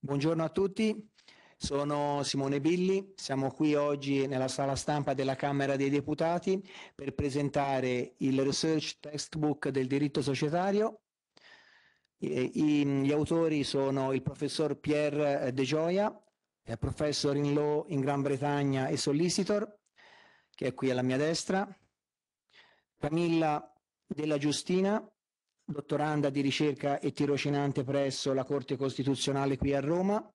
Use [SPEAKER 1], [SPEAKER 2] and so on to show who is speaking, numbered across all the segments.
[SPEAKER 1] Buongiorno a tutti, sono Simone Billi, siamo qui oggi nella sala stampa della Camera dei Deputati per presentare il Research Textbook del diritto societario. Eh, gli autori sono il professor Pierre De Gioia, professor in law in Gran Bretagna e solicitor, che è qui alla mia destra, Camilla Della Giustina, dottoranda di ricerca e tirocinante presso la Corte Costituzionale qui a Roma.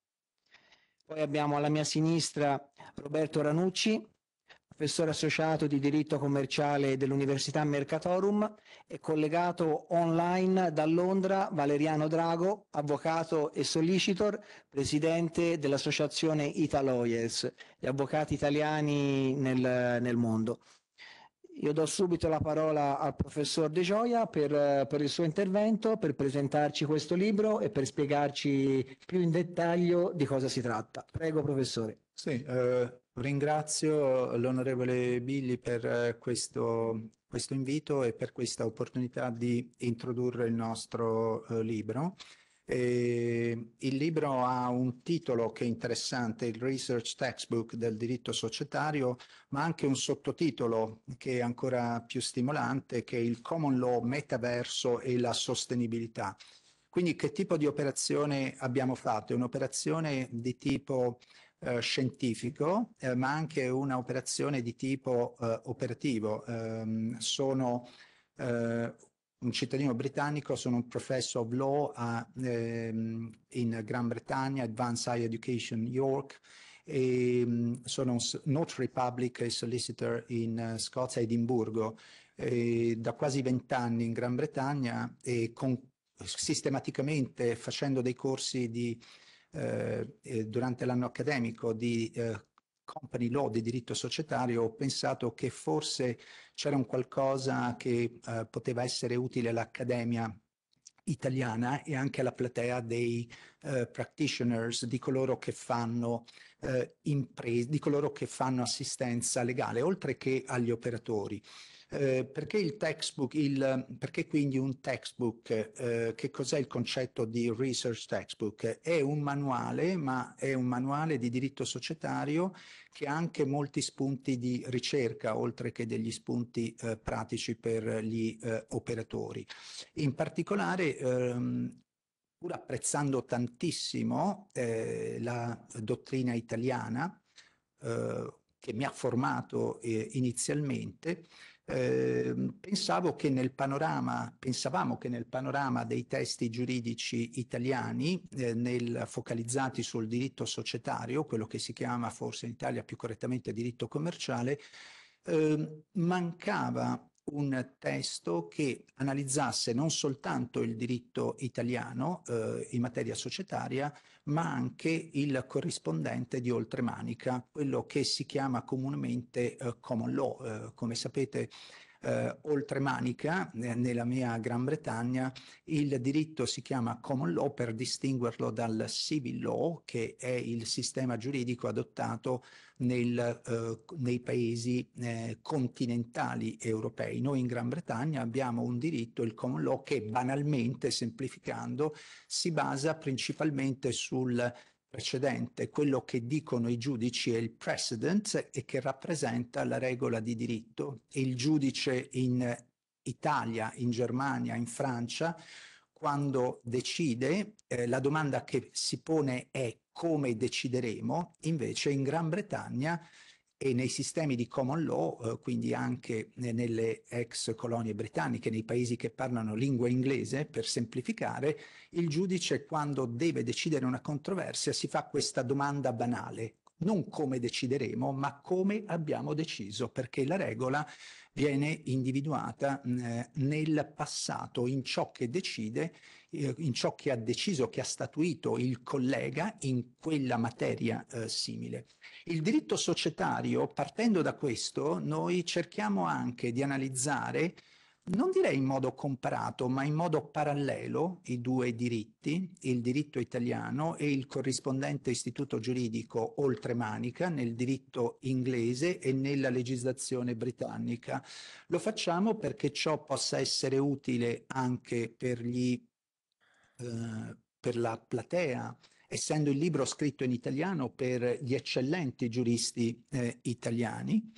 [SPEAKER 1] Poi abbiamo alla mia sinistra Roberto Ranucci, professore associato di diritto commerciale dell'Università Mercatorum e collegato online da Londra Valeriano Drago, avvocato e solicitor, presidente dell'associazione Ita gli avvocati italiani nel, nel mondo. Io do subito la parola al professor De Gioia per, eh, per, il suo intervento, per presentarci questo libro e per spiegarci più in dettaglio di cosa si tratta. Prego, professore. Sì, eh,
[SPEAKER 2] ringrazio l'onorevole Billi per eh, questo, questo, invito e per questa opportunità di introdurre il nostro eh, libro. Eh, il libro ha un titolo che è interessante, il Research Textbook del diritto societario, ma anche un sottotitolo che è ancora più stimolante, che è il Common Law Metaverso e la sostenibilità. Quindi che tipo di operazione abbiamo fatto? È un'operazione di tipo eh, scientifico, eh, ma anche un'operazione di tipo eh, operativo. Ehm, sono eh, un cittadino britannico, sono un professor of law a, ehm, in Gran Bretagna, Advanced Higher Education York, e mm, sono un notary public solicitor in eh, Scozia, Edimburgo, e da quasi vent'anni in Gran Bretagna e con, sistematicamente facendo dei corsi di, eh, durante l'anno accademico di eh, company law di diritto societario ho pensato che forse c'era un qualcosa che eh, poteva essere utile all'Accademia italiana e anche alla platea dei uh, practitioners, di coloro, che fanno, uh, impre- di coloro che fanno assistenza legale, oltre che agli operatori. Eh, perché il textbook, il, perché quindi un textbook, eh, che cos'è il concetto di research textbook? È un manuale, ma è un manuale di diritto societario che ha anche molti spunti di ricerca, oltre che degli spunti eh, pratici per gli eh, operatori. In particolare, ehm, pur apprezzando tantissimo eh, la dottrina italiana, che mi ha formato eh, inizialmente, Ehm, pensavo che nel panorama, pensavamo che nel panorama dei testi giuridici italiani, eh, nel, focalizzati sul diritto societario, quello che si chiama forse in Italia più correttamente diritto commerciale, eh, mancava un testo che analizzasse non soltanto il diritto italiano eh, in materia societaria, ma anche il corrispondente di oltremanica, quello che si chiama comunemente eh, common law. Eh, come sapete eh, oltremanica, eh, nella mia Gran Bretagna, il diritto si chiama common law per distinguerlo dal civil law, che è il sistema giuridico adottato nel, eh, nei paesi eh, continentali europei. Noi in Gran Bretagna abbiamo un diritto, il common law, che banalmente, semplificando, si basa principalmente sul precedente, quello che dicono i giudici è il precedent e che rappresenta la regola di diritto. Il giudice in Italia, in Germania, in Francia, quando decide, eh, la domanda che si pone è come decideremo, invece in Gran Bretagna e nei sistemi di common law, eh, quindi anche nelle ex colonie britanniche, nei paesi che parlano lingua inglese, per semplificare, il giudice quando deve decidere una controversia si fa questa domanda banale, non come decideremo, ma come abbiamo deciso, perché la regola viene individuata eh, nel passato, in ciò che decide, eh, in ciò che ha deciso, che ha statuito il collega in quella materia eh, simile. Il diritto societario, partendo da questo, noi cerchiamo anche di analizzare non direi in modo comparato, ma in modo parallelo i due diritti, il diritto italiano e il corrispondente istituto giuridico oltremanica nel diritto inglese e nella legislazione britannica. Lo facciamo perché ciò possa essere utile anche per, gli, eh, per la platea essendo il libro scritto in italiano per gli eccellenti giuristi eh, italiani,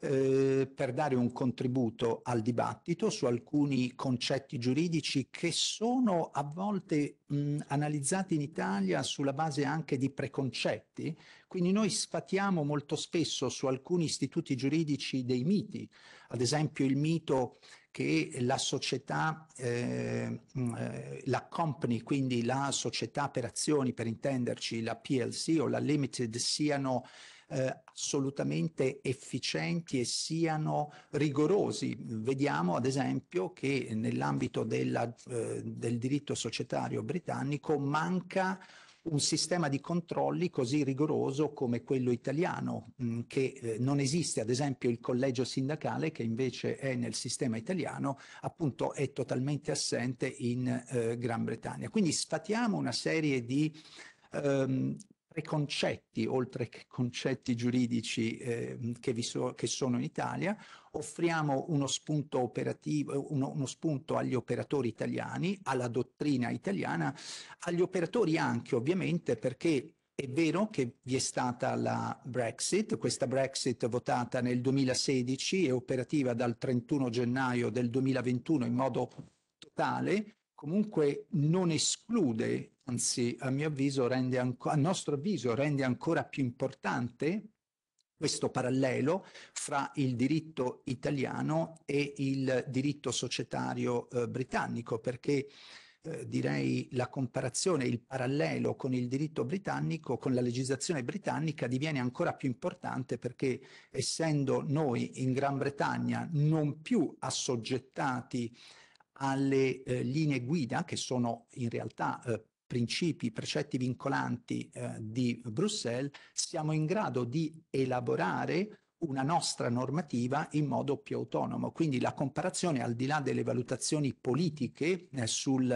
[SPEAKER 2] eh, per dare un contributo al dibattito su alcuni concetti giuridici che sono a volte mh, analizzati in Italia sulla base anche di preconcetti. Quindi noi sfatiamo molto spesso su alcuni istituti giuridici dei miti, ad esempio il mito che la società, eh, eh la company, quindi la società per azioni, per intenderci, la PLC o la limited, siano eh, assolutamente efficienti e siano rigorosi. Vediamo ad esempio che nell'ambito della, eh, del diritto societario britannico manca un sistema di controlli così rigoroso come quello italiano, mh, mm, che eh, non esiste ad esempio il collegio sindacale che invece è nel sistema italiano, appunto è totalmente assente in eh, Gran Bretagna. Quindi sfatiamo una serie di ehm, preconcetti, oltre che concetti giuridici eh, che, vi so, che, sono in Italia, offriamo uno spunto, operativo, uno, uno spunto agli operatori italiani, alla dottrina italiana, agli operatori anche ovviamente perché è vero che vi è stata la Brexit, questa Brexit votata nel 2016 e operativa dal 31 gennaio del 2021 in modo totale, comunque non esclude, anzi a mio avviso rende a nostro avviso rende ancora più importante questo parallelo fra il diritto italiano e il diritto societario eh, britannico, perché eh, direi la comparazione, il parallelo con il diritto britannico, con la legislazione britannica diviene ancora più importante perché essendo noi in Gran Bretagna non più assoggettati alle eh, linee guida che sono in realtà eh, principi, precetti vincolanti eh, di Bruxelles, siamo in grado di elaborare una nostra normativa in modo più autonomo. Quindi la comparazione, al di là delle valutazioni politiche eh, sul,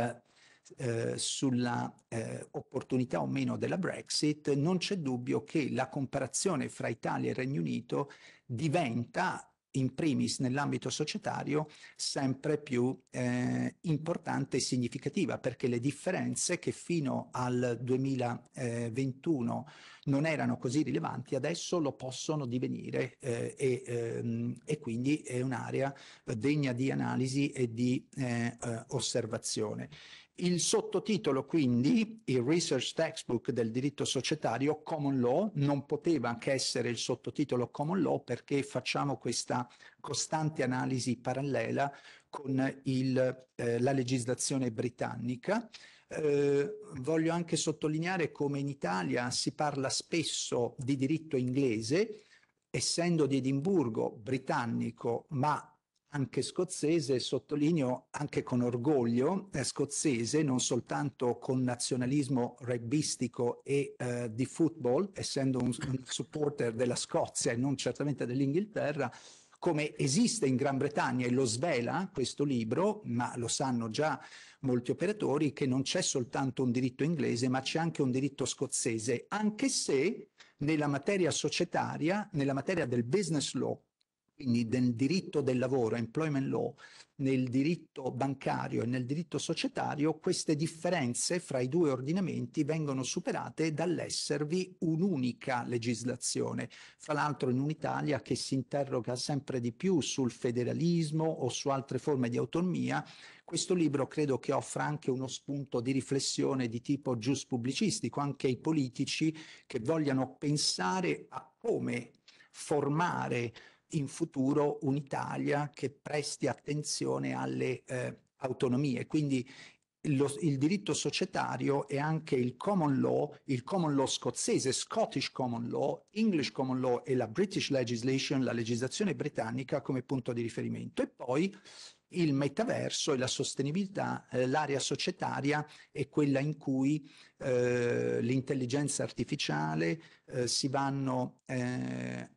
[SPEAKER 2] eh, sulla eh, opportunità o meno della Brexit, non c'è dubbio che la comparazione fra Italia e Regno Unito diventa in primis nell'ambito societario sempre più eh, importante e significativa perché le differenze che fino al 2021 non erano così rilevanti adesso lo possono divenire eh, e, ehm, e, quindi è un'area eh, degna di analisi e di eh, eh osservazione. Il sottotitolo quindi, il Research Textbook del diritto societario, Common Law, non poteva che essere il sottotitolo Common Law perché facciamo questa costante analisi parallela con il, eh, la legislazione britannica. Eh, voglio anche sottolineare come in Italia si parla spesso di diritto inglese, essendo di Edimburgo britannico, ma anche scozzese, sottolineo anche con orgoglio eh, scozzese, non soltanto con nazionalismo rugbistico e eh, di football, essendo un, un, supporter della Scozia e non certamente dell'Inghilterra, come esiste in Gran Bretagna e lo svela questo libro, ma lo sanno già molti operatori, che non c'è soltanto un diritto inglese, ma c'è anche un diritto scozzese, anche se nella materia societaria, nella materia del business law, quindi nel diritto del lavoro, employment law, nel diritto bancario e nel diritto societario, queste differenze fra i due ordinamenti vengono superate dall'esservi un'unica legislazione. Fra l'altro in un'Italia che si interroga sempre di più sul federalismo o su altre forme di autonomia, questo libro credo che offra anche uno spunto di riflessione di tipo giuspubblicistico, anche ai politici che vogliano pensare a come formare in futuro un'Italia che presti attenzione alle eh, autonomie. Quindi lo, il diritto societario e anche il common law, il common law scozzese, Scottish common law, English common law e la British legislation, la legislazione britannica come punto di riferimento. E poi il metaverso e la sostenibilità, eh, l'area societaria è quella in cui eh, l'intelligenza artificiale eh, si vanno Eh,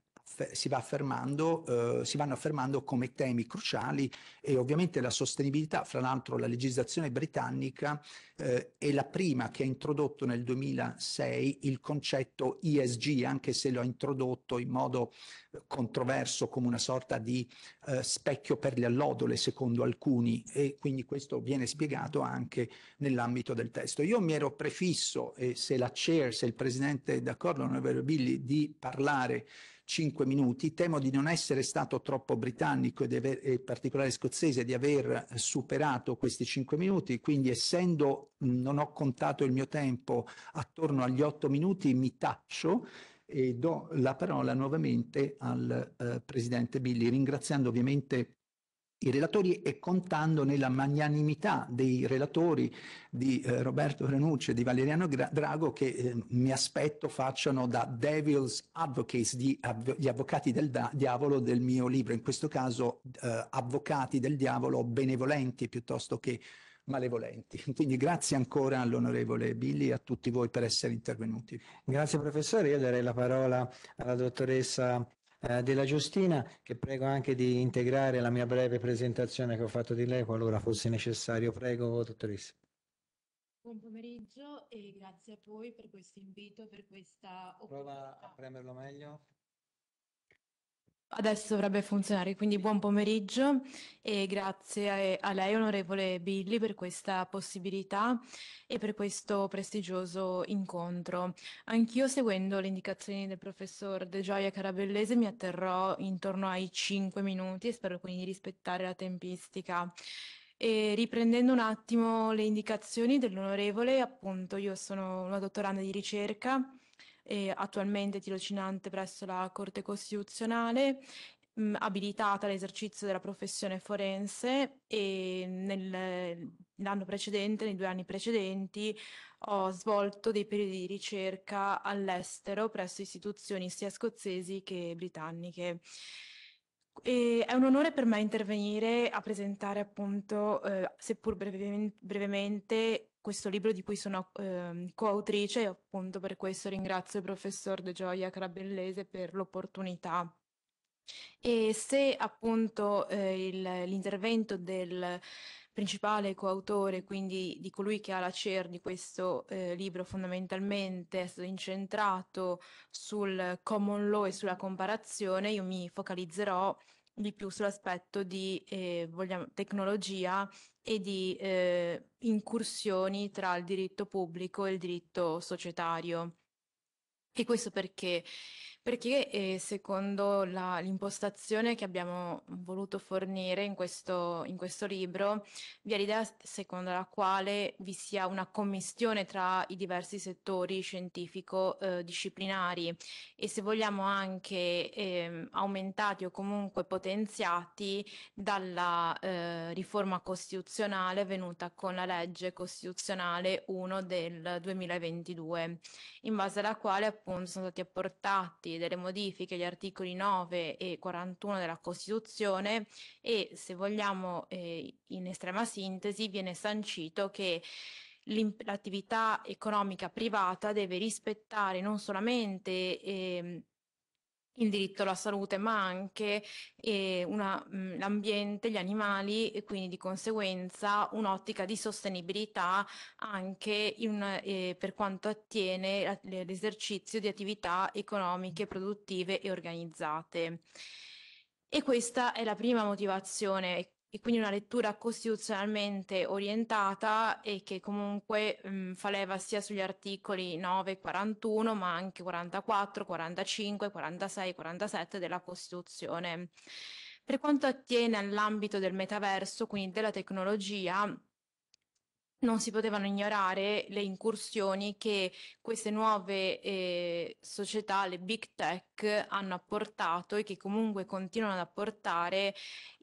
[SPEAKER 2] si, va affermando, eh, si vanno affermando come temi cruciali e ovviamente la sostenibilità, fra l'altro la legislazione britannica eh, è la prima che ha introdotto nel 2006 il concetto ESG, anche se lo ha introdotto in modo eh, controverso come una sorta di eh, specchio per le allodole secondo alcuni e quindi questo viene spiegato anche nell'ambito del testo. Io mi ero prefisso, e se la chair, se il presidente è d'accordo, onorevole Billy, di parlare 5 minuti. Temo di non essere stato troppo britannico ed aver, e in particolare scozzese di aver eh, superato questi 5 minuti, quindi essendo non ho contato il mio tempo attorno agli 8 minuti mi taccio e do la parola nuovamente al eh, Presidente Billy, ringraziando ovviamente i relatori e contando nella magnanimità dei relatori di eh, Roberto Renucci e di Valeriano Gra- Drago che eh, mi aspetto facciano da devil's advocates, gli, av- gli avvocati del da- diavolo del mio libro, in questo caso eh, avvocati del diavolo benevolenti piuttosto che malevolenti. Quindi grazie ancora all'onorevole Billy e a tutti
[SPEAKER 1] voi per essere intervenuti. Grazie professore, io darei la parola alla dottoressa eh, della Giustina, che prego anche di integrare la mia breve presentazione che ho fatto di lei, qualora fosse necessario. Prego, dottoressa.
[SPEAKER 3] Buon pomeriggio e grazie a voi per questo invito, per questa opportunità. Prova a premerlo meglio. Adesso dovrebbe funzionare, quindi buon pomeriggio e grazie a lei, onorevole Billy, per questa possibilità e per questo prestigioso incontro. Anch'io, seguendo le indicazioni del professor De Gioia Carabellese, mi atterrò intorno ai 5 minuti e spero quindi di rispettare la tempistica. E riprendendo un attimo le indicazioni dell'onorevole, appunto, io sono una dottoranda di ricerca eh, attualmente tirocinante presso la Corte Costituzionale mm, abilitata all'esercizio della professione forense e nell'anno precedente, nei due anni precedenti, ho svolto dei periodi di ricerca all'estero presso istituzioni sia scozzesi che britanniche. E è un onore per me intervenire a presentare appunto, eh, seppur brevemente, brevemente questo libro di cui sono eh, coautrice e appunto per questo ringrazio il professor De Gioia Crabellese per l'opportunità. E se appunto eh, il, l'intervento del principale coautore, quindi di colui che ha la CER di questo eh, libro fondamentalmente è stato incentrato sul common law e sulla comparazione, io mi focalizzerò di più sull'aspetto di eh, vogliamo, tecnologia e di eh, incursioni tra il diritto pubblico e il diritto societario. E questo perché perché eh, secondo la- l'impostazione che abbiamo voluto fornire in questo, in questo libro, vi è l'idea secondo la quale vi sia una commistione tra i diversi settori scientifico-disciplinari eh, e se vogliamo anche ehm, aumentati o comunque potenziati dalla eh, riforma costituzionale avvenuta con la legge costituzionale 1 del 2022, in base alla quale appunto sono stati apportati articoli delle modifiche agli articoli 9 e 41 della Costituzione e, se vogliamo, eh, in estrema sintesi, viene sancito che l'attività economica privata deve rispettare non solamente eh, il diritto alla salute, ma anche eh, una, mh, mm, l'ambiente, gli animali e quindi di conseguenza un'ottica di sostenibilità anche in, eh, per quanto attiene l'esercizio di attività economiche, produttive e organizzate. E questa è la prima motivazione e quindi una lettura costituzionalmente orientata e che comunque mh, fa leva sia sugli articoli 9 41 ma anche 44, 45, 46, 47 della Costituzione. Per quanto attiene all'ambito del metaverso, quindi della tecnologia, non si potevano ignorare le incursioni che queste nuove eh, società, le big tech, hanno apportato e che comunque continuano ad apportare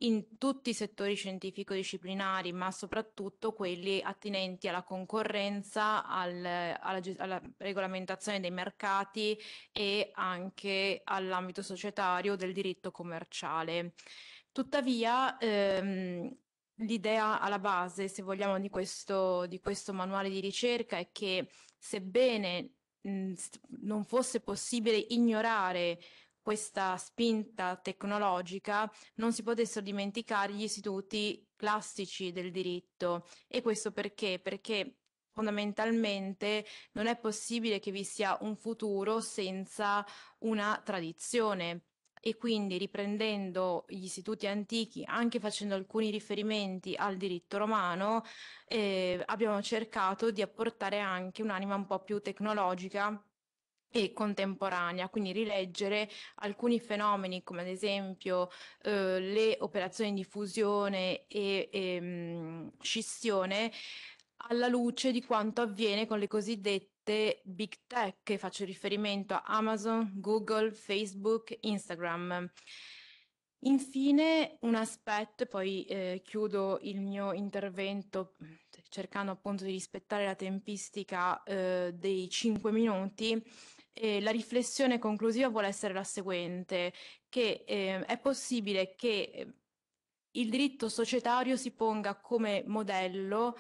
[SPEAKER 3] in tutti i settori scientifico-disciplinari, ma soprattutto quelli attinenti alla concorrenza, al, alla, alla regolamentazione dei mercati e anche all'ambito societario del diritto commerciale. Tuttavia, ehm, L'idea alla base, se vogliamo, di questo, di questo manuale di ricerca è che sebbene mh, non fosse possibile ignorare questa spinta tecnologica non si potessero dimenticare gli istituti classici del diritto e questo perché? Perché fondamentalmente non è possibile che vi sia un futuro senza una tradizione e quindi riprendendo gli istituti antichi, anche facendo alcuni riferimenti al diritto romano, eh, abbiamo cercato di apportare anche un'anima un po' più tecnologica e contemporanea, quindi rileggere alcuni fenomeni come ad esempio eh, le operazioni di fusione e, e ehm, mh, scissione alla luce di quanto avviene con le cosiddette big tech, che faccio riferimento a Amazon, Google, Facebook, Instagram. Infine, un aspetto, e poi eh, chiudo il mio intervento cercando appunto di rispettare la tempistica eh, dei cinque minuti, eh, la riflessione conclusiva vuole essere la seguente, che eh, è possibile che eh, il diritto societario si ponga come modello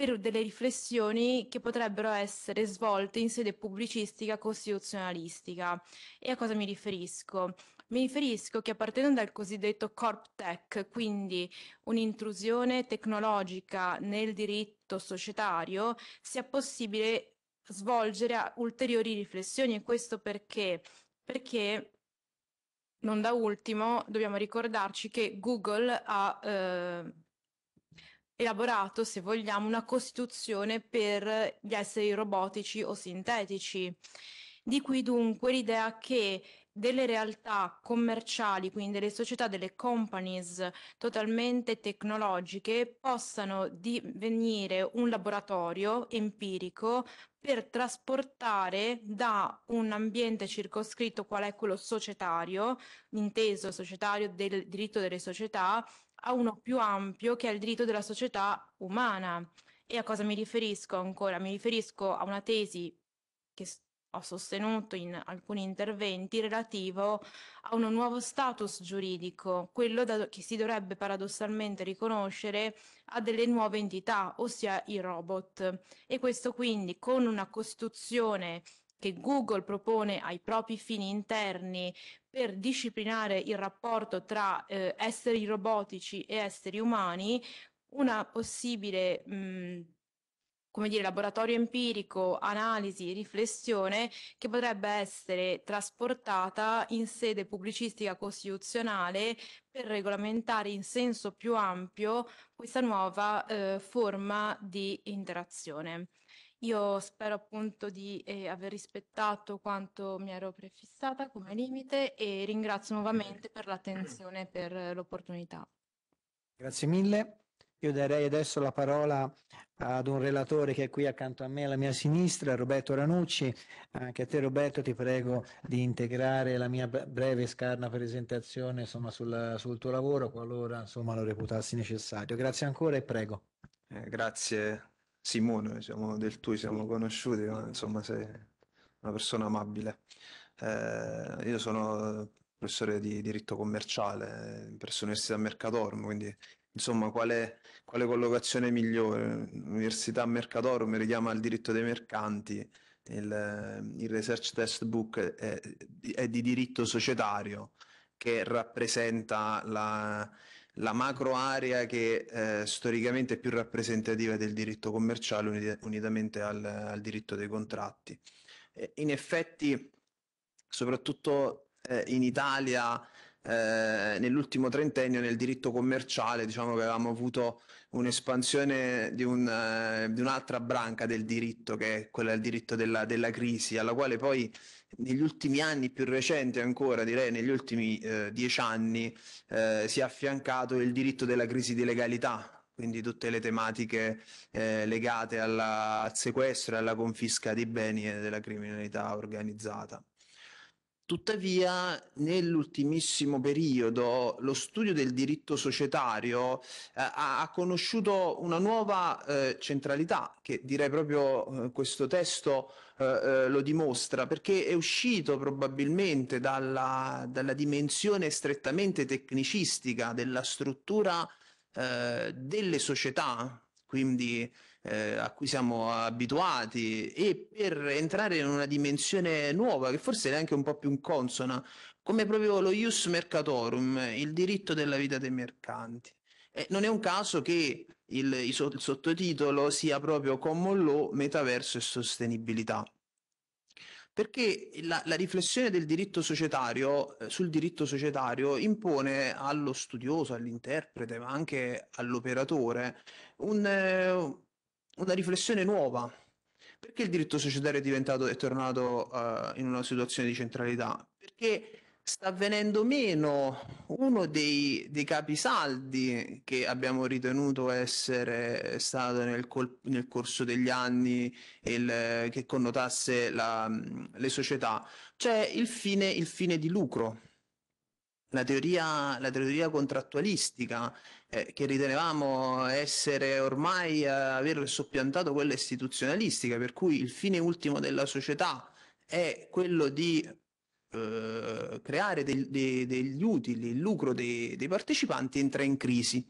[SPEAKER 3] per delle riflessioni che potrebbero essere svolte in sede pubblicistica costituzionalistica. E a cosa mi riferisco? Mi riferisco che partendo al cosiddetto corp tech, quindi un'intrusione tecnologica nel diritto societario, sia possibile svolgere ulteriori riflessioni e questo perché? Perché non da ultimo dobbiamo ricordarci che Google ha eh, elaborato, se vogliamo, una costituzione per gli esseri robotici o sintetici. Di qui dunque l'idea che delle realtà commerciali, quindi delle società, delle companies totalmente tecnologiche, possano divenire un laboratorio empirico per trasportare da un ambiente circoscritto qual è quello societario, inteso societario del diritto delle società, a uno più ampio che è il diritto della società umana. E a cosa mi riferisco ancora? Mi riferisco a una tesi che ho sostenuto in alcuni interventi relativo a un nuovo status giuridico, quello da, che si dovrebbe paradossalmente riconoscere a delle nuove entità, ossia i robot. E questo quindi con una costruzione che Google propone ai propri fini interni per disciplinare il rapporto tra eh, esseri robotici e esseri umani, una possibile mh, mm, come dire, laboratorio empirico, analisi, riflessione che potrebbe essere trasportata in sede pubblicistica costituzionale per regolamentare in senso più ampio questa nuova eh, forma di interazione. Io spero appunto di eh, aver rispettato quanto mi ero prefissata come limite e ringrazio nuovamente per l'attenzione e per l'opportunità.
[SPEAKER 1] Grazie mille. Io darei adesso la parola ad un relatore che è qui accanto a me, alla mia sinistra, Roberto Ranucci. Anche a te Roberto ti prego di integrare la mia breve e scarna presentazione insomma, sul, sul, tuo lavoro, qualora insomma, lo reputassi necessario. Grazie ancora e prego.
[SPEAKER 4] Eh, grazie Simone, siamo del tuo, siamo conosciuti, ma insomma sei una persona amabile. Eh, io sono professore di diritto commerciale presso l'Università Mercatorum, quindi insomma quale, quale collocazione migliore? L'Università Mercatorum richiama il diritto dei mercanti, il, il research test book è, è di diritto societario che rappresenta la la macro area che eh, storicamente è più rappresentativa del diritto commerciale unit- unitamente al, al, diritto dei contratti. Eh, in effetti, soprattutto eh, in Italia, eh, nell'ultimo trentennio nel diritto commerciale diciamo che avevamo avuto un'espansione di, un, eh, di un'altra branca del diritto che è quella del diritto della, della crisi alla quale poi negli ultimi anni, più recenti ancora, direi negli ultimi eh, dieci anni, eh, si è affiancato il diritto della crisi di legalità, quindi tutte le tematiche eh, legate alla, al sequestro e alla confisca di beni e della criminalità organizzata. Tuttavia, nell'ultimissimo periodo, lo studio del diritto societario eh, ha, ha, conosciuto una nuova eh, centralità, che direi proprio eh, questo testo eh, eh, lo dimostra, perché è uscito probabilmente dalla, dalla dimensione strettamente tecnicistica della struttura eh, delle società, quindi eh, a cui siamo abituati, e per entrare in una dimensione nuova, che forse è anche un po' più inconsona, come proprio lo ius mercatorum, il diritto della vita dei mercanti. Eh, non è un caso che il, il, sottotitolo sia proprio Common Law, Metaverso e Sostenibilità. Perché la, la riflessione del diritto societario, eh, sul diritto societario impone allo studioso, all'interprete, ma anche all'operatore un, eh, una riflessione nuova. Perché il diritto societario è, diventato, è tornato eh, in una situazione di centralità? Perché sta venendo meno uno dei, dei, capisaldi che abbiamo ritenuto essere stato nel, col, nel corso degli anni il, che connotasse la, le società, cioè il fine, il fine di lucro. La teoria, la teoria, contrattualistica eh, che ritenevamo essere ormai eh, aver soppiantato quella istituzionalistica, per cui il fine ultimo della società è quello di eh, creare del, de, degli utili, il lucro de, dei partecipanti entra in crisi.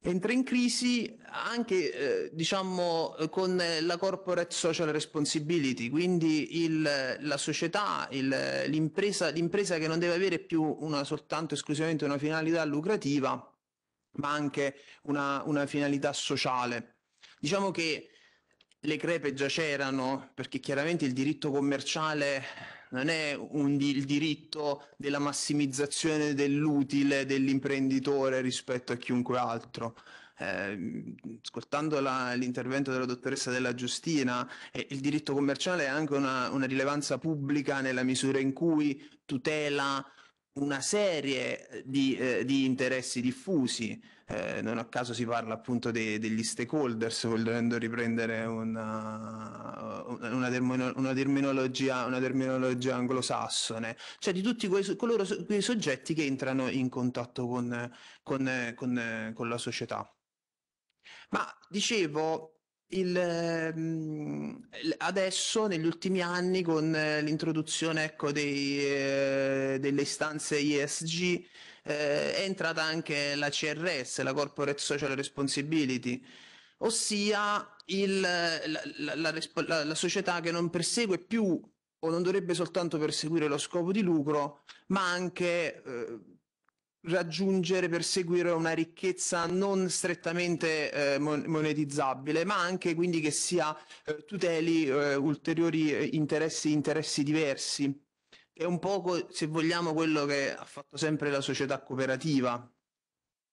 [SPEAKER 4] Entra in crisi anche, eh, diciamo, con la corporate social responsibility, quindi il, la società, il, l'impresa, l'impresa che non deve avere più una, soltanto esclusivamente una finalità lucrativa, ma anche una, una finalità sociale. Diciamo che le crepe già c'erano, perché chiaramente il diritto commerciale non è un, il diritto della massimizzazione dell'utile dell'imprenditore rispetto a chiunque altro. Eh, ascoltando la, l'intervento della dottoressa della Giustina, eh, il diritto commerciale ha anche una, una rilevanza pubblica nella misura in cui tutela una serie eh, di, eh, di interessi diffusi, eh, non a caso si parla appunto de- degli stakeholders, volendo riprendere una, una, termino- una, terminologia, una, terminologia, anglosassone, cioè di tutti quei, coloro, quei soggetti che entrano in contatto con, con, con, con la società. Ma dicevo, il, ehm, adesso negli ultimi anni con eh, l'introduzione ecco, dei, eh, delle istanze ESG eh, è entrata anche la CRS, la Corporate Social Responsibility, ossia il, la, la, la, la società che non persegue più o non dovrebbe soltanto perseguire lo scopo di lucro, ma anche eh, raggiungere, perseguire una ricchezza non strettamente eh, monetizzabile, ma anche quindi che sia eh, tuteli eh, ulteriori eh, interessi, interessi diversi. È un po', se vogliamo, quello che ha fatto sempre la società cooperativa,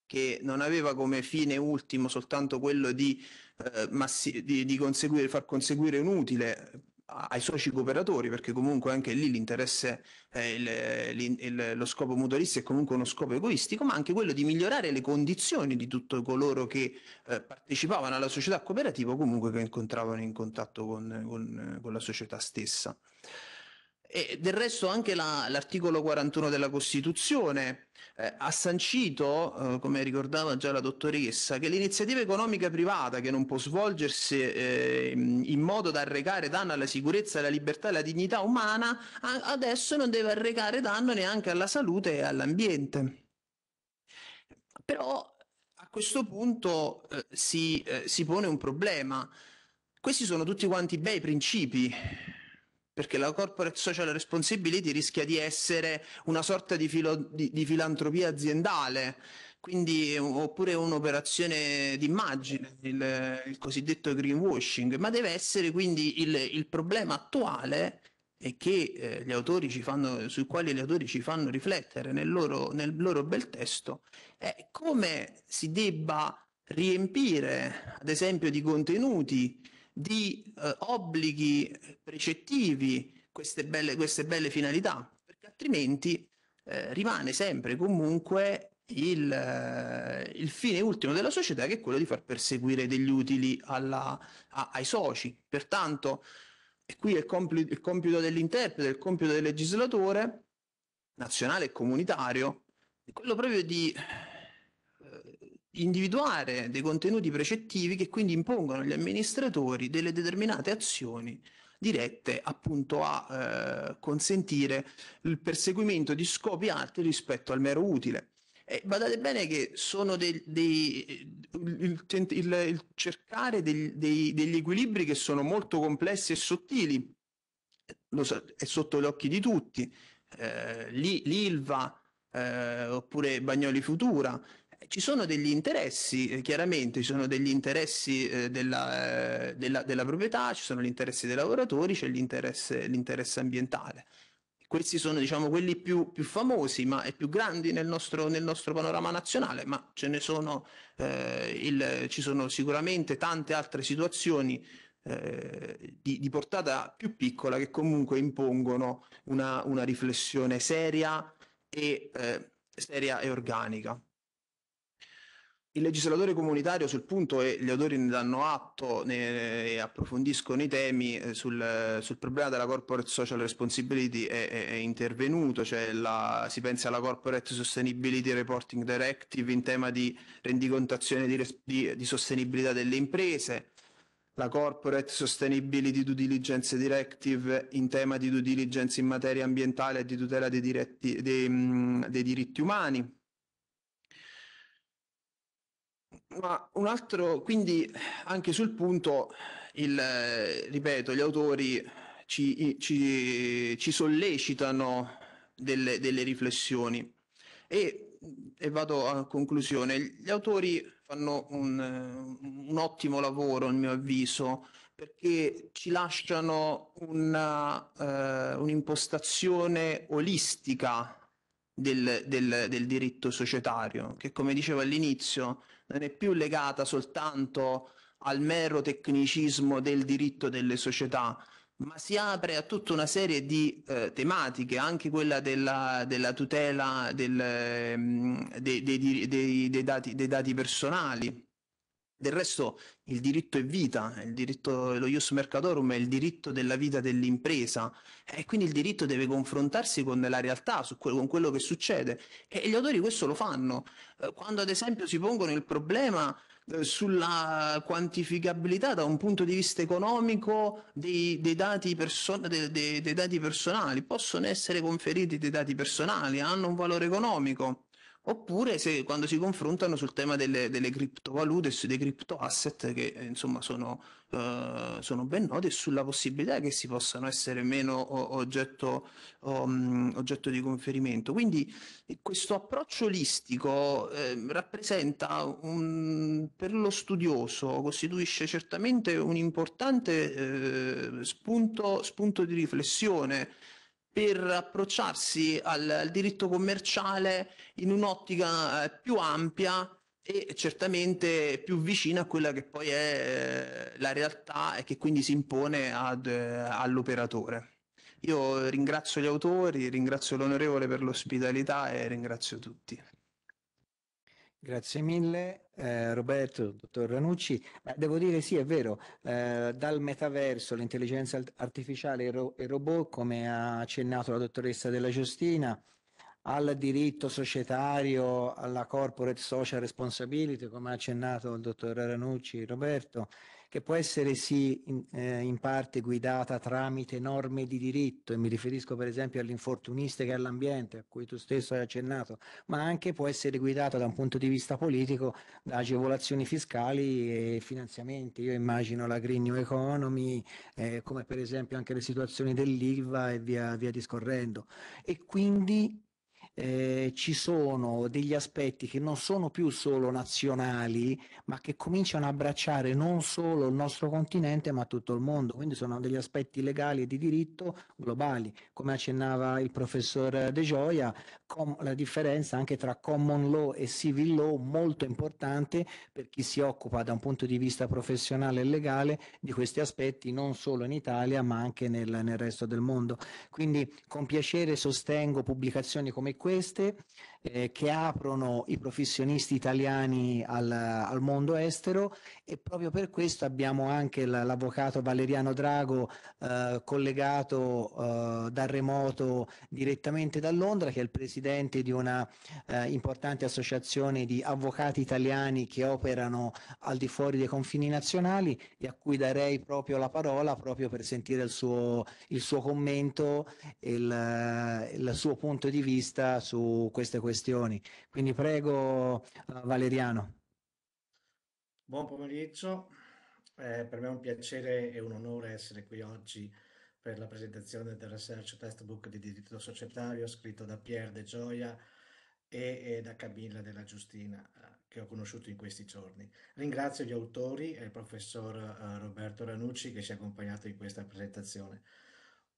[SPEAKER 4] che non aveva come fine ultimo soltanto quello di, eh, di, di conseguire, far conseguire un utile, ai soci cooperatori, perché comunque anche lì l'interesse, eh, il, il, lo scopo mutualista è comunque uno scopo egoistico, ma anche quello di migliorare le condizioni di tutti coloro che eh, partecipavano alla società cooperativa o comunque che incontravano in contatto con, con, con la società stessa. E del resto anche la, l'articolo 41 della Costituzione eh, ha sancito, eh, come ricordava già la dottoressa, che l'iniziativa economica privata che non può svolgersi eh, in modo da arrecare danno alla sicurezza, alla libertà e alla dignità umana, adesso non deve arrecare danno neanche alla salute e all'ambiente. Però a questo punto eh, si, eh, si pone un problema. Questi sono tutti quanti bei principi, perché la corporate social responsibility rischia di essere una sorta di, filo, di, di filantropia aziendale, quindi oppure un'operazione d'immagine, il, il, cosiddetto greenwashing, ma deve essere quindi il, il problema attuale che, eh, fanno, sui quali gli autori ci fanno riflettere nel loro, nel loro bel testo, è come si debba riempire, ad esempio, di contenuti di eh, obblighi precettivi queste belle, queste belle finalità, perché altrimenti eh, rimane sempre comunque il, eh, il, fine ultimo della società che è quello di far perseguire degli utili alla, a, ai soci. Pertanto, e qui è il, compl- il compito dell'interprete, il compito del legislatore nazionale e comunitario, è quello proprio di individuare dei contenuti precettivi che quindi impongono agli amministratori delle determinate azioni dirette appunto a eh, consentire il perseguimento di scopi alti rispetto al mero utile. E badate bene che sono dei, dei eh, il, il, il, cercare dei, dei, degli equilibri che sono molto complessi e sottili, Lo so, è sotto gli occhi di tutti, eh, l'ILVA eh, oppure Bagnoli Futura, ci sono degli interessi, eh, chiaramente ci sono degli interessi eh, della, eh, della, della, proprietà, ci sono gli interessi dei lavoratori, c'è l'interesse, l'interesse ambientale. Questi sono diciamo, quelli più, più famosi ma, e più grandi nel nostro, nel nostro, panorama nazionale, ma ce ne sono, eh, il, ci sono sicuramente tante altre situazioni eh, di, di, portata più piccola che comunque impongono una, una riflessione seria e, eh, seria e organica il legislatore comunitario sul punto e gli autori ne danno atto ne, e approfondiscono i temi eh, sul, sul, problema della corporate social responsibility è, è, è intervenuto, cioè la, si pensa alla corporate sustainability reporting directive in tema di rendicontazione di, di, di sostenibilità delle imprese, la corporate sustainability due diligence directive in tema di due diligence in materia ambientale e di tutela dei, diretti, dei, dei diritti umani ma un altro, quindi anche sul punto, il, ripeto, gli autori ci, ci, ci sollecitano delle, delle riflessioni e, e, vado a conclusione. Gli autori fanno un, un ottimo lavoro, a mio avviso, perché ci lasciano una, eh, un'impostazione olistica del, del, del diritto societario, che come dicevo all'inizio non è più legata soltanto al mero tecnicismo del diritto delle società, ma si apre a tutta una serie di eh, tematiche, anche quella della, della tutela del, mm, dei, dei, dei, dati, dei dati personali del resto il diritto è vita, il diritto, lo ius mercatorum è il diritto della vita dell'impresa e quindi il diritto deve confrontarsi con la realtà, que- con quello che succede e gli autori questo lo fanno. Eh, quando ad esempio si pongono il problema eh, sulla quantificabilità da un punto di vista economico dei, dei, dati person- dei, dei, dati personali, possono essere conferiti dei dati personali, hanno un valore economico oppure se, quando si confrontano sul tema delle, delle criptovalute e dei criptoasset che eh, insomma sono, eh, sono, ben noti sulla possibilità che si possano essere meno oggetto, um, oggetto di conferimento. Quindi eh, questo approccio olistico eh, rappresenta un, per lo studioso, costituisce certamente un importante eh, spunto, spunto di riflessione per approcciarsi al, al diritto commerciale in un'ottica eh, più ampia e certamente più vicina a quella che poi è eh, la realtà e che quindi si impone ad, eh, all'operatore. Io ringrazio gli autori, ringrazio l'onorevole per l'ospitalità e ringrazio tutti.
[SPEAKER 1] Grazie mille eh, Roberto, dottor Ranucci. Beh, devo dire sì, è vero, eh, dal metaverso, l'intelligenza artificiale e, ro- e robot, come ha accennato la dottoressa Della Giustina, al diritto societario, alla corporate social responsibility, come ha accennato il dottor Ranucci Roberto, che può essere sì in, eh, in, parte guidata tramite norme di diritto, e mi riferisco per esempio all'infortunista e all'ambiente, a cui tu stesso hai accennato, ma anche può essere guidata da un punto di vista politico da agevolazioni fiscali e finanziamenti. Io immagino la Green New Economy, eh, come per esempio anche le situazioni dell'IVA e via, via discorrendo. E quindi eh, ci sono degli aspetti che non sono più solo nazionali, ma che cominciano a abbracciare non solo il nostro continente, ma tutto il mondo. Quindi sono degli aspetti legali e di diritto globali, come accennava il professor De Gioia, com- la differenza anche tra common law e civil law molto importante per chi si occupa da un punto di vista professionale e legale di questi aspetti non solo in Italia ma anche nel, nel resto del mondo. Quindi con piacere sostengo pubblicazioni come queste eh, che aprono i professionisti italiani al, al, mondo estero e proprio per questo abbiamo anche l'avvocato Valeriano Drago eh, collegato eh, da remoto direttamente da Londra che è il presidente di una eh, importante associazione di avvocati italiani che operano al di fuori dei confini nazionali e a cui darei proprio la parola proprio per sentire il suo, il suo commento e il, il suo punto di vista su queste questioni. Quindi prego eh, Valeriano.
[SPEAKER 5] Buon pomeriggio, eh, per me è un piacere e un onore essere qui oggi per la presentazione del Research Testbook di diritto societario scritto da Pier De Gioia e, e da Camilla della Giustina eh, che ho conosciuto in questi giorni. Ringrazio gli autori e il professor uh, Roberto Ranucci che ci ha accompagnato in questa presentazione.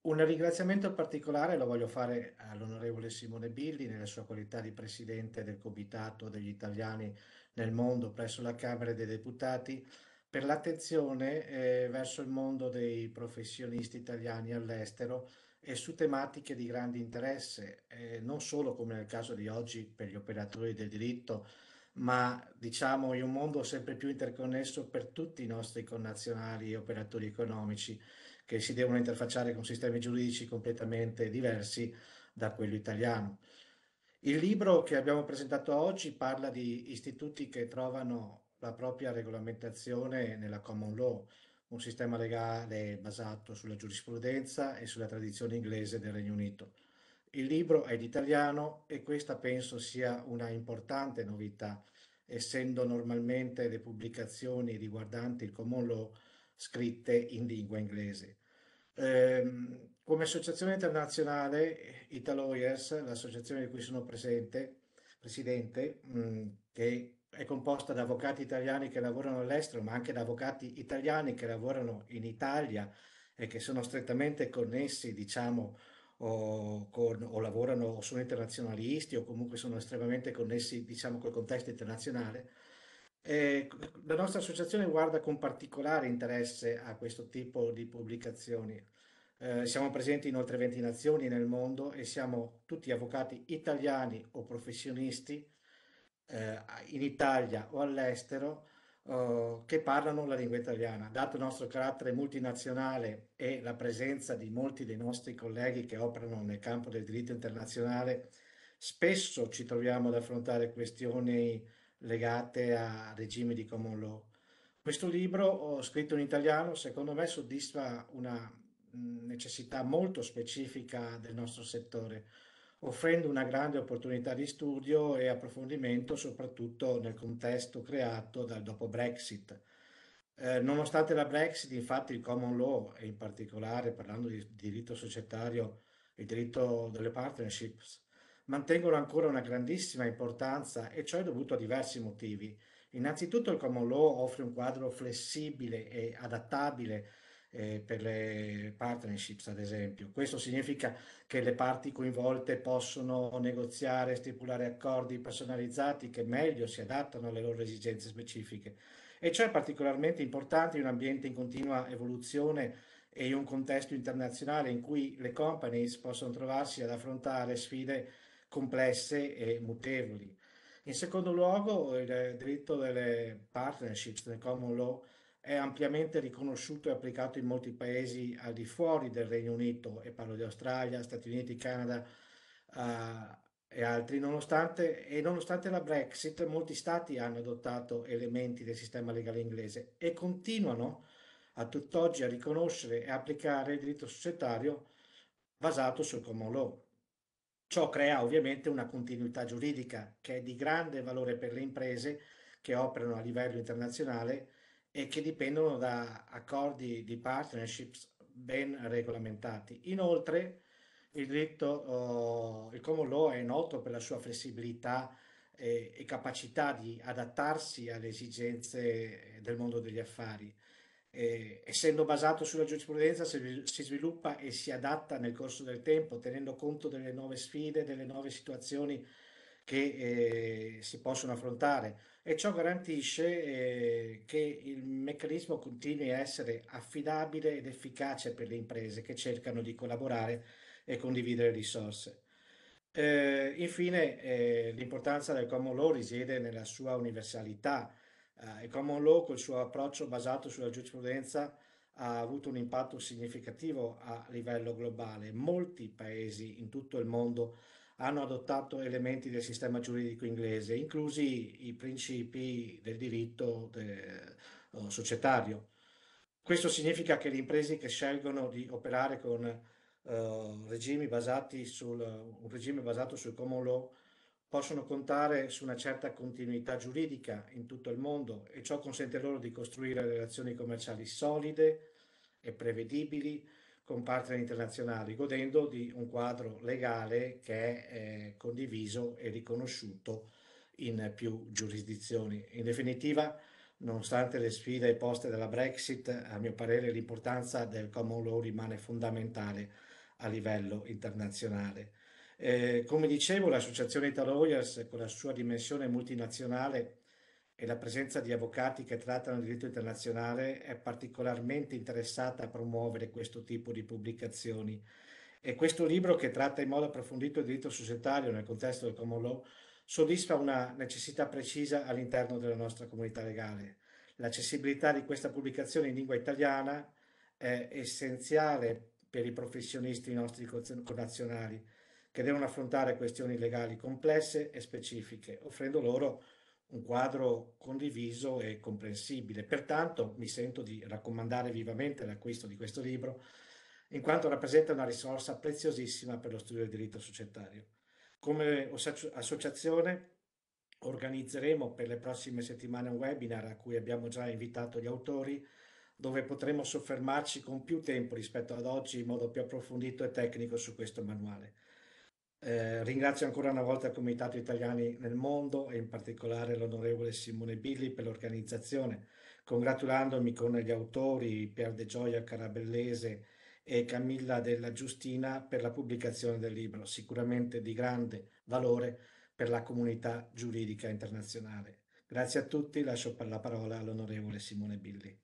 [SPEAKER 5] Un ringraziamento particolare lo voglio fare all'onorevole Simone Billi nella sua qualità di presidente del Comitato degli Italiani nel mondo presso la Camera dei Deputati per l'attenzione eh, verso il mondo dei professionisti italiani all'estero e su tematiche di grande interesse, eh, non solo come nel caso di oggi per gli operatori del diritto, ma diciamo in un mondo sempre più interconnesso per tutti i nostri connazionali e operatori economici che si devono interfacciare con sistemi giuridici completamente diversi da quello italiano. Il libro che abbiamo presentato oggi parla di istituti che trovano la propria regolamentazione nella common law, un sistema legale basato sulla giurisprudenza e sulla tradizione inglese del Regno Unito. Il libro è italiano e questa penso sia una importante novità, essendo normalmente le pubblicazioni riguardanti il common law scritte in lingua inglese. Eh, come associazione internazionale, Italoyers, l'associazione di cui sono presente, presidente, mh, mm, che è composta da avvocati italiani che lavorano all'estero, ma anche da avvocati italiani che lavorano in Italia e che sono strettamente connessi, diciamo, o, con, o lavorano o sono internazionalisti o comunque sono estremamente connessi, diciamo, col contesto internazionale eh, la nostra associazione guarda con particolare interesse a questo tipo di pubblicazioni. Eh, siamo presenti in oltre 20 nazioni nel mondo e siamo tutti avvocati italiani o professionisti eh, in Italia o all'estero eh, che parlano la lingua italiana. Dato il nostro carattere multinazionale e la presenza di molti dei nostri colleghi che operano nel campo del diritto internazionale, spesso ci troviamo ad affrontare questioni legate a regimi di common law. Questo libro, scritto in italiano, secondo me soddisfa una mm, necessità molto specifica del nostro settore, offrendo una grande opportunità di studio e approfondimento, soprattutto nel contesto creato dal dopo Brexit. Eh, nonostante la Brexit, infatti, il common law, e in particolare parlando di diritto societario, il diritto delle partnerships, mantengono ancora una grandissima importanza e ciò è dovuto a diversi motivi. Innanzitutto il common law offre un quadro flessibile e adattabile eh, per le partnerships, ad esempio. Questo significa che le parti coinvolte possono negoziare, stipulare accordi personalizzati che meglio si adattano alle loro esigenze specifiche. E ciò è particolarmente importante in un ambiente in continua evoluzione e in un contesto internazionale in cui le companies possono trovarsi ad affrontare sfide complesse e mutevoli. In secondo luogo, il diritto delle partnerships, del common law, è ampiamente riconosciuto e applicato in molti paesi al di fuori del Regno Unito, e parlo di Australia, Stati Uniti, Canada uh, e altri, nonostante, e nonostante la Brexit molti stati hanno adottato elementi del sistema legale inglese e continuano a tutt'oggi a riconoscere e applicare il diritto societario basato sul common law. Ciò crea ovviamente una continuità giuridica che è di grande valore per le imprese che operano a livello internazionale e che dipendono da accordi di partnerships ben regolamentati. Inoltre, il diritto, oh, il common law è noto per la sua flessibilità e, e capacità di adattarsi alle esigenze del mondo degli affari eh, essendo basato sulla giurisprudenza, si, sviluppa e si adatta nel corso del tempo, tenendo conto delle nuove sfide, delle nuove situazioni che eh, si possono affrontare e ciò garantisce eh, che il meccanismo continui a essere affidabile ed efficace per le imprese che cercano di collaborare e condividere risorse. Eh, infine, eh, l'importanza del common law risiede nella sua universalità, eh, il common law col suo approccio basato sulla giurisprudenza ha avuto un impatto significativo a livello globale. Molti paesi in tutto il mondo hanno adottato elementi del sistema giuridico inglese, inclusi i principi del diritto de, oh, eh, societario. Questo significa che le imprese che scelgono di operare con eh, regimi basati sul, un regime basato sul common law possono contare su una certa continuità giuridica in tutto il mondo e ciò consente loro di costruire relazioni commerciali solide e prevedibili con partner internazionali, godendo di un quadro legale che è eh, condiviso e riconosciuto in più giurisdizioni. In definitiva, nonostante le sfide poste dalla Brexit, a mio parere l'importanza del common law rimane fondamentale a livello internazionale. Eh, come dicevo, l'Associazione Italoyers, con la sua dimensione multinazionale e la presenza di avvocati che trattano il diritto internazionale, è particolarmente interessata a promuovere questo tipo di pubblicazioni. E questo libro, che tratta in modo approfondito il diritto societario nel contesto del common law, soddisfa una necessità precisa all'interno della nostra comunità legale. L'accessibilità di questa pubblicazione in lingua italiana è essenziale per i professionisti nostri connazionali che devono affrontare questioni legali complesse e specifiche, offrendo loro un quadro condiviso e comprensibile. Pertanto mi sento di raccomandare vivamente l'acquisto di questo libro, in quanto rappresenta una risorsa preziosissima per lo studio del diritto societario. Come associazione organizzeremo per le prossime settimane un webinar a cui abbiamo già invitato gli autori, dove potremo soffermarci con più tempo rispetto ad oggi in modo più approfondito e tecnico su questo manuale. Eh, ringrazio ancora una volta il Comitato Italiani nel Mondo e in particolare l'onorevole Simone Billi per l'organizzazione, congratulandomi con gli autori Pier De Gioia Carabellese e Camilla della Giustina per la pubblicazione del libro, sicuramente di grande valore per la comunità giuridica internazionale. Grazie a tutti, lascio la parola all'onorevole Simone Billi.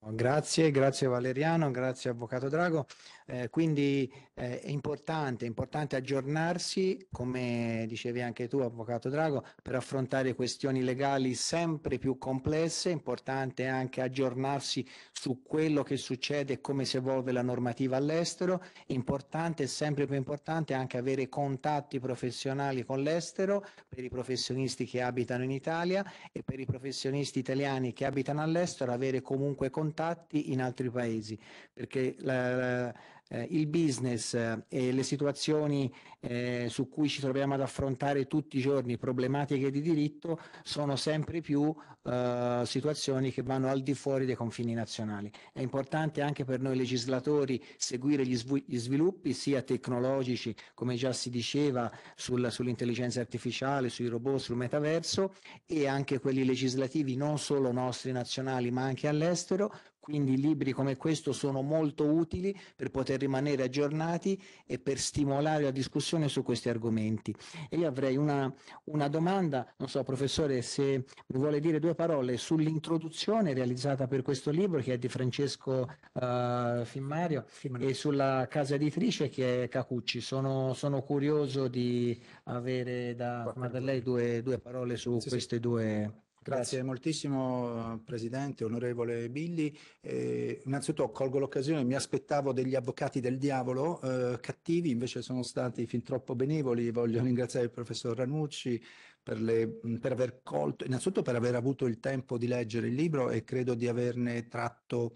[SPEAKER 5] Grazie,
[SPEAKER 1] grazie Valeriano, grazie Avvocato Drago. Eh, quindi eh, è, importante, è importante, aggiornarsi, come dicevi anche tu Avvocato Drago, per affrontare questioni legali sempre più complesse, è importante anche aggiornarsi su quello che succede e come si evolve la normativa all'estero, è importante e sempre più importante anche avere contatti professionali con l'estero per i professionisti che abitano in Italia e per i professionisti italiani che abitano all'estero, avere comunque contatti contatti in altri paesi, perché la, la, eh, il business eh, e le situazioni eh, su cui ci troviamo ad affrontare tutti i giorni problematiche di diritto sono sempre più eh, situazioni che vanno al di fuori dei confini nazionali. È importante anche per noi legislatori seguire gli, sv- gli sviluppi sia tecnologici, come già si diceva, sul, sull'intelligenza artificiale, sui robot, sul metaverso e anche quelli legislativi non solo nostri nazionali ma anche all'estero quindi libri come questo sono molto utili per poter rimanere aggiornati e per stimolare la discussione su questi argomenti. E io avrei una, una domanda, non so professore se mi vuole dire due parole sull'introduzione realizzata per questo libro che è di Francesco uh, eh, Fimmario sì, e sulla casa editrice che è Cacucci. Sono, sono curioso di avere da, da lei due, due parole su sì, queste sì. due Grazie, Grazie.
[SPEAKER 2] moltissimo Presidente, onorevole Billi. Eh, innanzitutto colgo l'occasione, mi aspettavo degli avvocati del diavolo eh, cattivi, invece sono stati fin troppo benevoli. Voglio ringraziare il professor Ranucci per, le, per aver colto, innanzitutto per aver avuto il tempo di leggere il libro e credo di averne tratto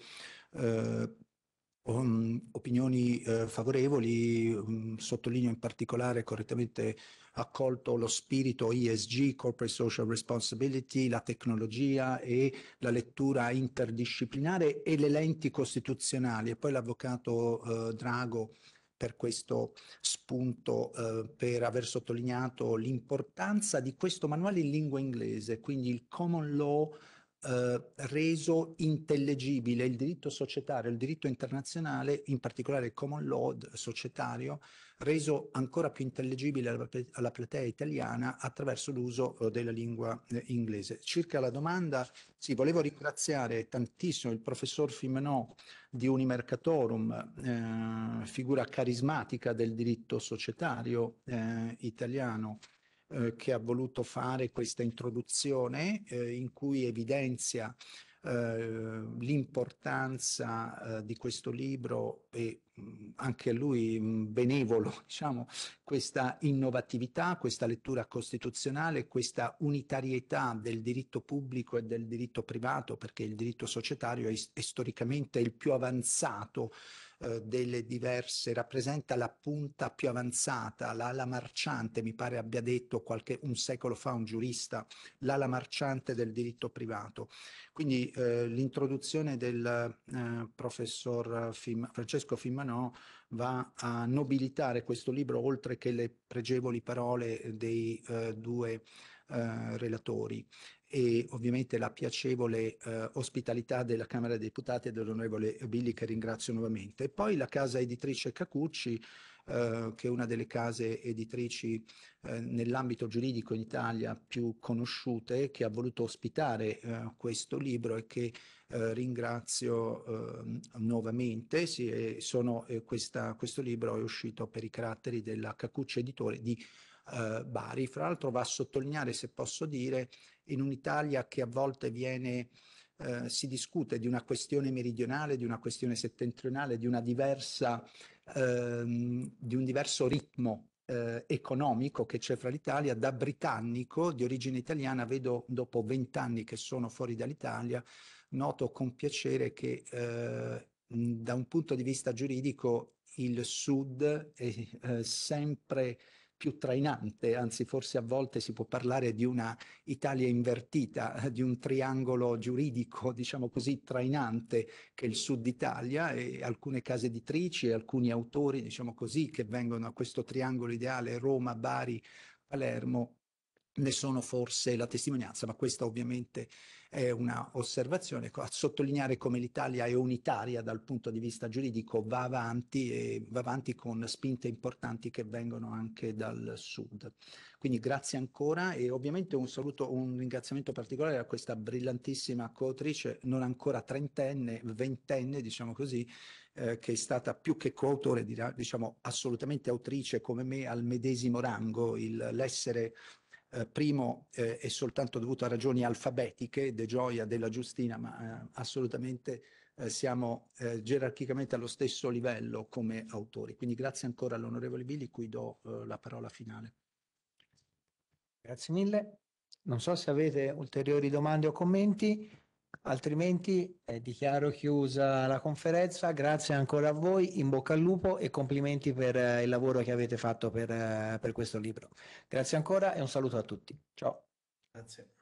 [SPEAKER 2] eh, um, opinioni eh, favorevoli, um, sottolineo in particolare correttamente accolto lo spirito ESG, Corporate Social Responsibility, la tecnologia e la lettura interdisciplinare e le lenti costituzionali e poi l'avvocato eh, Drago per questo spunto, eh, per aver sottolineato l'importanza di questo manuale in lingua inglese, quindi il Common Law eh, reso intellegibile il diritto societario, il diritto internazionale, in particolare il common law societario, reso ancora più intellegibile alla, platea italiana attraverso l'uso eh, della lingua eh, inglese. Circa la domanda, sì, volevo ringraziare tantissimo il professor Fimenò di Unimercatorum, figura carismatica del diritto societario italiano, eh, che ha voluto fare questa introduzione eh, in cui evidenzia eh, l'importanza eh, di questo libro e mm, anche a lui mm, benevolo diciamo, questa innovatività, questa lettura costituzionale, questa unitarietà del diritto pubblico e del diritto privato, perché il diritto societario è, è storicamente il più avanzato eh, delle diverse, rappresenta la punta più avanzata, l'ala marciante, mi pare abbia detto qualche, un secolo fa un giurista, l'ala marciante del diritto privato. Quindi eh, l'introduzione del eh, professor Fim, Francesco Fimmanò va a nobilitare questo libro oltre che le pregevoli parole dei eh, due eh, relatori e ovviamente la piacevole eh, ospitalità della Camera dei Deputati e dell'onorevole Billi che ringrazio nuovamente. poi la casa editrice Cacucci, eh, che è una delle case editrici eh, nell'ambito giuridico in Italia più conosciute, che ha voluto ospitare eh, questo libro e che eh, ringrazio ehm, nuovamente. Sì, sono, eh, questa, questo libro è uscito per i caratteri della Cacucci Editore di Bari. Fra l'altro va a sottolineare, se posso dire, in un'Italia che a volte viene, eh, si discute di una questione meridionale, di una questione settentrionale, di, una diversa, ehm, di un diverso ritmo eh, economico che c'è fra l'Italia, da britannico di origine italiana vedo dopo vent'anni che sono fuori dall'Italia, noto con piacere che eh, da un punto di vista giuridico il Sud è eh, sempre più trainante, anzi forse a volte si può parlare di una Italia invertita, di un triangolo giuridico, diciamo così, trainante che è il sud Italia e alcune case editrici e alcuni autori, diciamo così, che vengono a questo triangolo ideale Roma, Bari, Palermo ne sono forse la testimonianza, ma questa ovviamente è un'osservazione. Ecco, a sottolineare come l'Italia è unitaria dal punto di vista giuridico, va avanti e va avanti con spinte importanti che vengono anche dal sud. Quindi grazie ancora e ovviamente un saluto, un ringraziamento particolare a questa brillantissima coautrice, non ancora trentenne, ventenne diciamo così, eh, che è stata più che coautore, diciamo assolutamente autrice come me al medesimo rango, il, l'essere eh, primo eh, è soltanto dovuto a ragioni alfabetiche, De Gioia, della Giustina, ma eh, assolutamente eh, siamo eh, gerarchicamente allo stesso livello come autori. Quindi grazie ancora all'onorevole Billi, cui do la parola finale.
[SPEAKER 1] Grazie mille. Non so se avete ulteriori domande o commenti. Altrimenti eh, dichiaro chiusa la conferenza, grazie ancora a voi, in bocca al lupo e complimenti per eh, il lavoro che avete fatto per, eh, per questo libro. Grazie ancora e un saluto a tutti. Ciao.
[SPEAKER 5] Grazie.